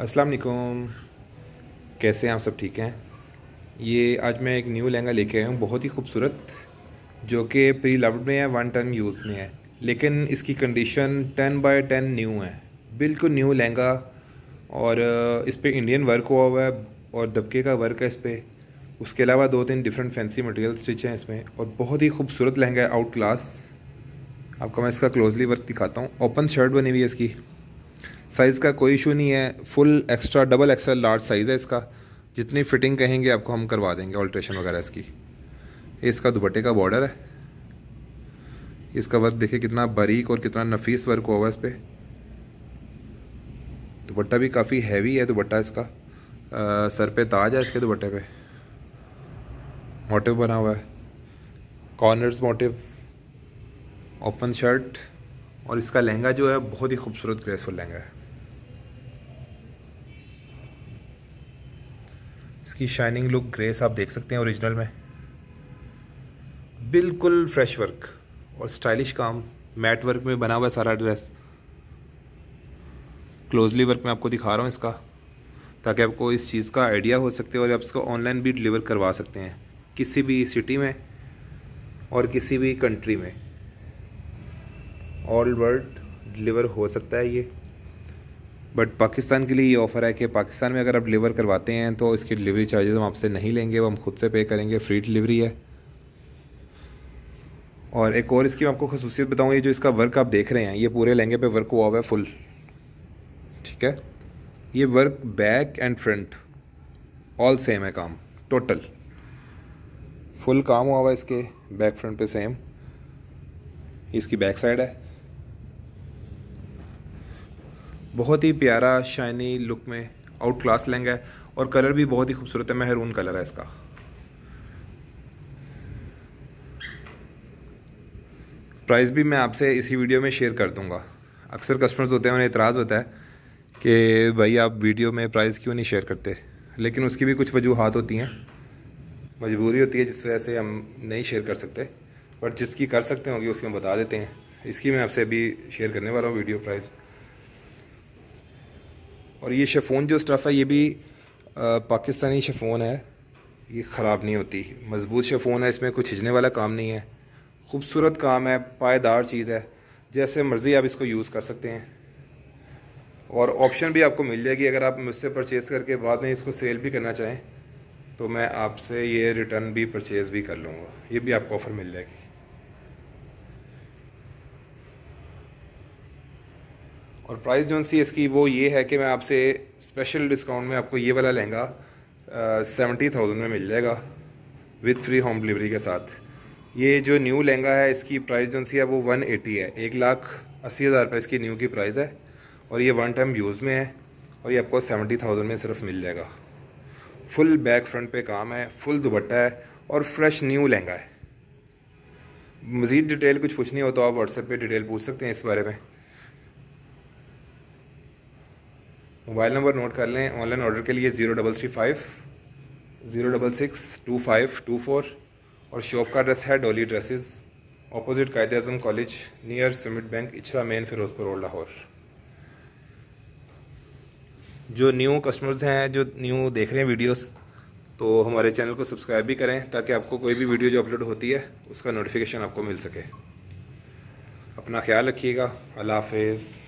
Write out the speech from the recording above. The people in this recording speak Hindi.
अस्सलाम वालेकुम कैसे हैं आप सब ठीक हैं ये आज मैं एक न्यू लहंगा लेके आया हूँ बहुत ही खूबसूरत जो कि प्री लव्ड में है वन टाइम यूज़ में है लेकिन इसकी condition ten by ten new है बिल्कुल न्यू लहंगा और इस पर इंडियन वर्क हुआ हुआ है और दबके का वर्क है इस पर उसके अलावा दो तीन डिफरेंट फैंसी मटेरियल स्टिच हैं इसमें और बहुत ही खूबसूरत लहंगा है आउट क्लास आपको मैं इसका क्लोजली वर्क दिखाता हूँ ओपन शर्ट बनी हुई है इसकी साइज़ का कोई इशू नहीं है full extra double extra large size है इसका जितनी फिटिंग कहेंगे आपको हम करवा देंगे ऑल्ट्रेशन वगैरह इसकी इसका दुपट्टे का बॉर्डर है इसका वर्क देखिए कितना बारीक और कितना नफीस वर्क हुआ है इस पर दुपट्टा भी काफ़ी हैवी है दुपट्टा इसका आ, सर पे ताज है इसके दुपट्टे पे मोटिव बना हुआ है कॉर्नर्स मोटिव ओपन शर्ट और इसका लहंगा जो है बहुत ही खूबसूरत ग्रेसफुल लहंगा है इसकी शाइनिंग लुक ग्रेस आप देख सकते हैं ओरिजिनल में बिल्कुल फ्रेश वर्क और स्टाइलिश काम मैट वर्क में बना हुआ सारा ड्रेस क्लोजली वर्क मैं आपको दिखा रहा हूँ इसका ताकि आपको इस चीज़ का आइडिया हो सकते है और आप इसको ऑनलाइन भी डिलीवर करवा सकते हैं किसी भी सिटी में और किसी भी कंट्री में ऑल वर्ल्ड डिलीवर हो सकता है ये बट पाकिस्तान के लिए ये ऑफ़र है कि पाकिस्तान में अगर आप डिलीवर करवाते हैं तो इसकी डिलीवरी चार्जेस हम आपसे नहीं लेंगे वो हम खुद से पे करेंगे फ्री डिलीवरी है और एक और इसकी मैं आपको खसूसियत बताऊँगी जो इसका वर्क आप देख रहे हैं ये पूरे लहंगे पे वर्क हुआ हुआ है फुल ठीक है ये work back and front all same है काम टोटल फुल काम हुआ हुआ है इसके बैक फ्रंट पे सेम इसकी बैक साइड है बहुत ही प्यारा शाइनी लुक में आउट क्लास लहंगा है और कलर भी बहुत ही खूबसूरत है मेहरून कलर है इसका प्राइस भी मैं आपसे इसी वीडियो में शेयर कर दूंगा अक्सर कस्टमर्स होते हैं उन्हें एतराज़ होता है कि भाई आप वीडियो में प्राइस क्यों नहीं शेयर करते लेकिन उसकी भी कुछ वजूहत होती हैं मजबूरी होती है जिस वजह से हम नहीं शेयर कर सकते बट जिसकी कर सकते होंगे उसकी हम बता देते हैं इसकी मैं आपसे अभी शेयर करने वाला हूँ वीडियो प्राइज़ और ये शेफ़ोन जो स्टफ़ है ये भी पाकिस्तानी शेफ़ोन है ये ख़राब नहीं होती मज़बूत शेफ़ोन है इसमें कुछ हिजने वाला काम नहीं है खूबसूरत काम है पायदार चीज़ है जैसे मर्ज़ी आप इसको यूज़ कर सकते हैं और ऑप्शन भी आपको मिल जाएगी अगर आप मुझसे परचेज़ करके बाद में इसको सेल भी करना चाहें तो मैं आपसे ये रिटर्न भी परचेज़ भी कर लूँगा ये भी आपको ऑफ़र मिल जाएगी और प्राइस जो सी इसकी वो ये है कि मैं आपसे स्पेशल डिस्काउंट में आपको ये वाला लहंगा सेवेंटी थाउजेंड में मिल जाएगा विद फ्री होम डिलीवरी के साथ ये जो न्यू लहंगा है इसकी प्राइस जो सी है वो वन एटी है एक लाख अस्सी हज़ार रुपये इसकी न्यू की प्राइस है और ये वन टाइम यूज़ में है और ये आपको सेवेंटी थाउजेंड में सिर्फ मिल जाएगा फुल बैक फ्रंट पर काम है फुल दुबट्टा है और फ्रेश न्यू लहंगा है मज़ीद डिटेल कुछ पूछनी हो तो आप व्हाट्सएप पे डिटेल पूछ सकते हैं इस बारे में मोबाइल नंबर नोट कर लें ऑनलाइन ऑर्डर के लिए zero double three five zero double six two five two four और शॉप का एड्रेस है Dolly dresses opposite Quaid Azam college near Summit bank Ichhra main Ferozepur road Lahore जो न्यू कस्टमर्स हैं जो न्यू देख रहे हैं वीडियोस तो हमारे चैनल को सब्सक्राइब भी करें ताकि आपको कोई भी वीडियो जो अपलोड होती है उसका नोटिफिकेशन आपको मिल सके अपना ख्याल रखिएगा अल्लाह हाफिज़